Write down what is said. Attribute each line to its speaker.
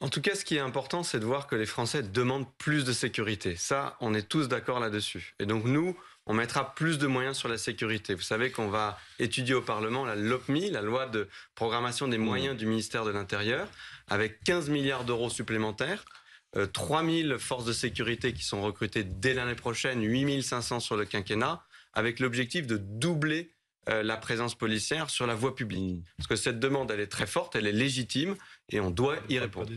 Speaker 1: En tout cas, ce qui est important, c'est de voir que les Français demandent plus de sécurité. Ça, on est tous d'accord là-dessus. Et donc nous, on mettra plus de moyens sur la sécurité. Vous savez qu'on va étudier au Parlement la LOPMI, la loi de programmation des moyens du ministère de l'Intérieur, avec 15 milliards d'euros supplémentaires. 3000 euh, forces de sécurité qui sont recrutées dès l'année prochaine, 8500 sur le quinquennat, avec l'objectif de doubler euh, la présence policière sur la voie publique. Parce que cette demande, elle est très forte, elle est légitime et on doit y répondre.